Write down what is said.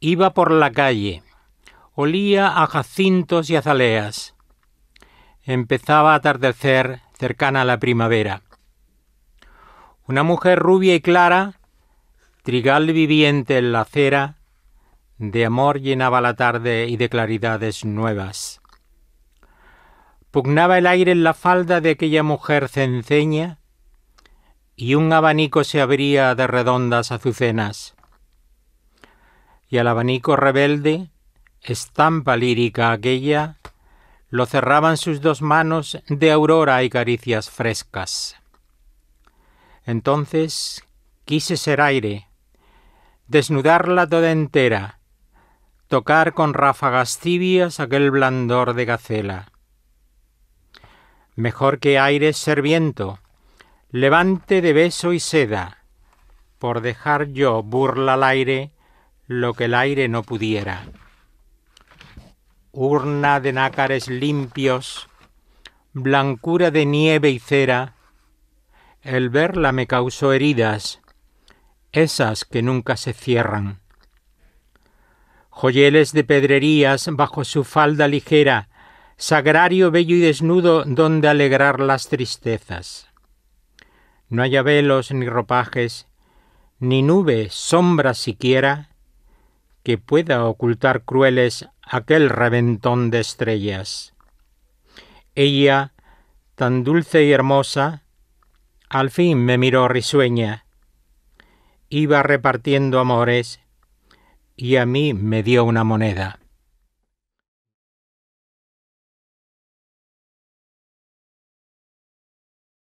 Iba por la calle. Olía a jacintos y azaleas. Empezaba a atardecer cercana a la primavera. Una mujer rubia y clara, trigal viviente en la acera, de amor llenaba la tarde y de claridades nuevas. Pugnaba el aire en la falda de aquella mujer cenceña y un abanico se abría de redondas azucenas y al abanico rebelde, estampa lírica aquella, lo cerraban sus dos manos de aurora y caricias frescas. Entonces quise ser aire, desnudarla toda entera, tocar con ráfagas tibias aquel blandor de gacela. Mejor que aire ser viento, levante de beso y seda, por dejar yo burla al aire lo que el aire no pudiera. Urna de nácares limpios, blancura de nieve y cera, el verla me causó heridas, esas que nunca se cierran. Joyeles de pedrerías bajo su falda ligera, sagrario bello y desnudo donde alegrar las tristezas. No haya velos ni ropajes, ni nubes, sombra siquiera, que pueda ocultar crueles aquel reventón de estrellas. Ella, tan dulce y hermosa, al fin me miró risueña. Iba repartiendo amores y a mí me dio una moneda.